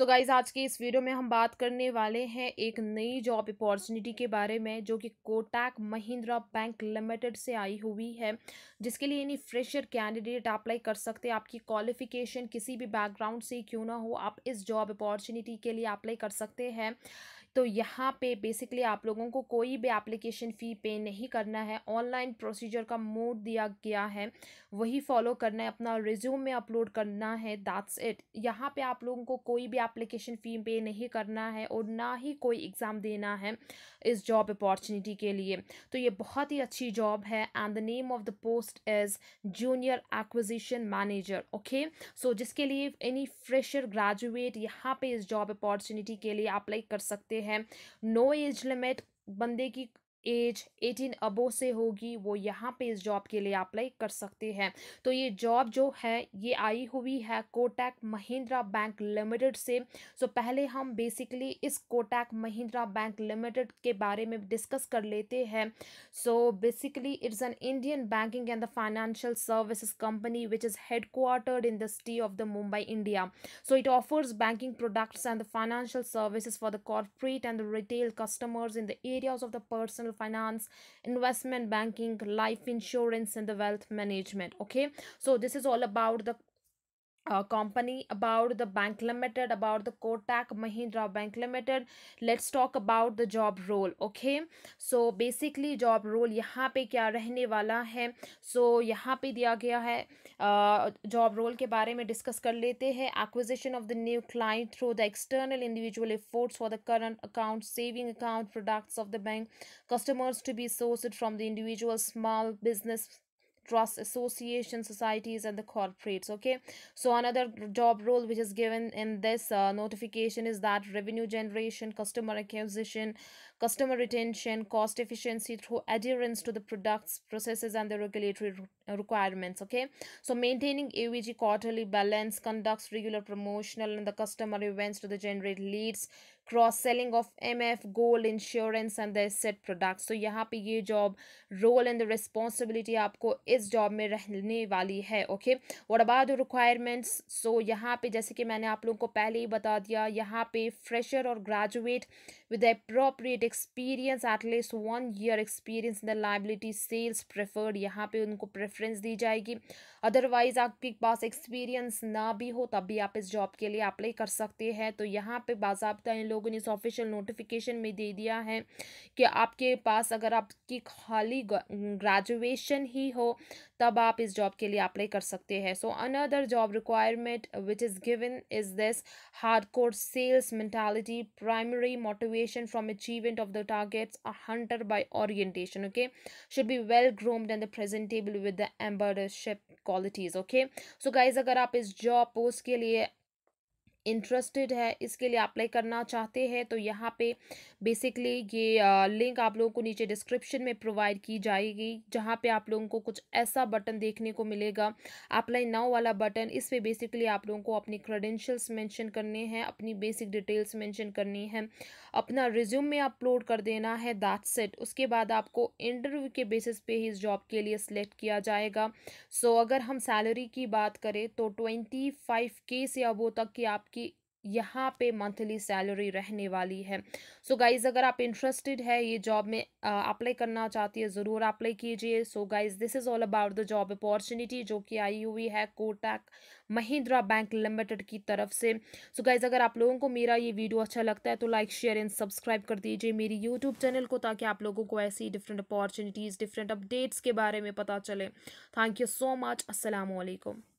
सो so guys आज के इस वीडियो में हम बात करने वाले हैं एक नई जॉब अपॉर्चुनिटी के बारे में जो कि कोटैक महिंद्रा बैंक लिमिटेड से आई हुई है जिसके लिए यानी फ्रेशर कैंडिडेट अप्लाई कर सकते हैं आपकी क्वालिफिकेशन किसी भी बैकग्राउंड से क्यों ना हो आप इस जॉब अपॉर्चुनिटी के लिए अप्लाई कर सकते हैं तो यहाँ पे बेसिकली आप लोगों को कोई भी एप्लीकेशन फ़ी पे नहीं करना है ऑनलाइन प्रोसीजर का मोड दिया गया है वही फॉलो करना है अपना रिज्यूम में अपलोड करना है दैट्स इट यहाँ पे आप लोगों को कोई भी एप्लीकेशन फ़ी पे नहीं करना है और ना ही कोई एग्ज़ाम देना है इस जॉब अपॉर्चुनिटी के लिए तो ये बहुत ही अच्छी जॉब है and the name of the post is junior acquisition manager okay so जिसके लिए एनी फ्रेशर ग्रेजुएट यहाँ पे इस जॉब अपॉर्चुनिटी के लिए अप्लाई कर सकते हैं नो एज लिमिट बंदे की एज 18 अबो से होगी वो यहाँ पे इस जॉब के लिए अप्लाई कर सकते हैं तो ये जॉब जो है ये आई हुई है कोटैक महिंद्रा बैंक लिमिटेड से सो so पहले हम बेसिकली इस कोटैक महिंद्रा बैंक लिमिटेड के बारे में डिस्कस कर लेते हैं so basically it's an Indian banking and the financial services company which is headquartered in the city of the Mumbai India so it offers banking products and the financial services for the corporate and the retail customers in the areas of the person personal finance investment banking life insurance and the wealth management okay so this is all about the uh, company about the bank limited about the kotak mahindra bank limited let's talk about the job role okay so basically job role यहाँ पे क्या रहने वाला है so यहाँ पे दिया गया है जॉब uh, रोल के बारे में डिस्कस कर लेते हैं acquisition of the new client through the external individual efforts for the current account saving account products of the bank customers to be sourced from the individual small business trusts association, societies and the corporates okay so another job role which is given in this uh, notification is that revenue generation customer acquisition customer retention cost efficiency through adherence to the products processes and the regulatory uh, requirements okay so maintaining avg quarterly balance conducts regular promotional and the customer events to the generate leads cross selling of M F gold insurance and the set products तो यहाँ पे ये job role and responsibility आपको इस job में रहने वाली है ओके और अबाउट रिक्वायरमेंट्स सो यहाँ पे जैसे कि मैंने आप लोगों को पहले ही बता दिया यहाँ पे फ्रेशर और graduate with appropriate experience at least one year experience in the liability sales preferred यहाँ पे उनको प्रेफरेंस दी जाएगी अदरवाइज आपके पास एक्सपीरियंस ना भी हो तब भी आप इस जॉब के लिए अप्लाई कर सकते हैं तो यहाँ पे बाजाबता इन लोग लोगों ने इस ऑफिशियल नोटिफिकेशन में दे दिया है कि आपके पास अगर आपकी खाली ग्रेजुएशन ही हो तब आप इस जॉब के लिए अप्लाई कर सकते हैं so another job requirement which is given is this hardcore sales mentality primary motivation from achievement of the targets a hunter by orientation okay should be well groomed and the presentable with the membership qualities okay so guys अगर आप इस job post के लिए interested है इसके लिए apply करना चाहते हैं तो यहाँ पे बेसिकली ये लिंक आप लोगों को नीचे डिस्क्रिप्शन में प्रोवाइड की जाएगी जहाँ पे आप लोगों को कुछ ऐसा बटन देखने को मिलेगा अप्लाई नाउ वाला बटन इस पर बेसिकली आप लोगों को अपनी क्रेडेंशियल्स मेंशन करने हैं अपनी बेसिक डिटेल्स मैंशन करनी है अपना रिज्यूम में अपलोड कर देना है दैट सेट उसके बाद आपको इंटरव्यू के बेसिस पे ही इस जॉब के लिए सिलेक्ट किया जाएगा सो so, अगर हम सैलरी की बात करें तो ट्वेंटी फाइव के से अबो तक की आप आपकी यहाँ पे मंथली सैलरी रहने वाली है सो so गाइज़ अगर आप इंटरेस्टेड है ये जॉब में अप्लाई करना चाहती है ज़रूर अप्लाई कीजिए so guys this is all about the job opportunity जो कि आई हुई है कोटैक महिंद्रा बैंक लिमिटेड की तरफ से सो so गाइज़ अगर आप लोगों को मेरा ये वीडियो अच्छा लगता है तो लाइक शेयर एंड सब्सक्राइब कर दीजिए मेरी यूट्यूब चैनल को ताकि आप लोगों को ऐसी डिफरेंट अपॉर्चुनिटीज़ डिफरेंट अपडेट्स के बारे में पता चले थैंक यू सो मच असलकम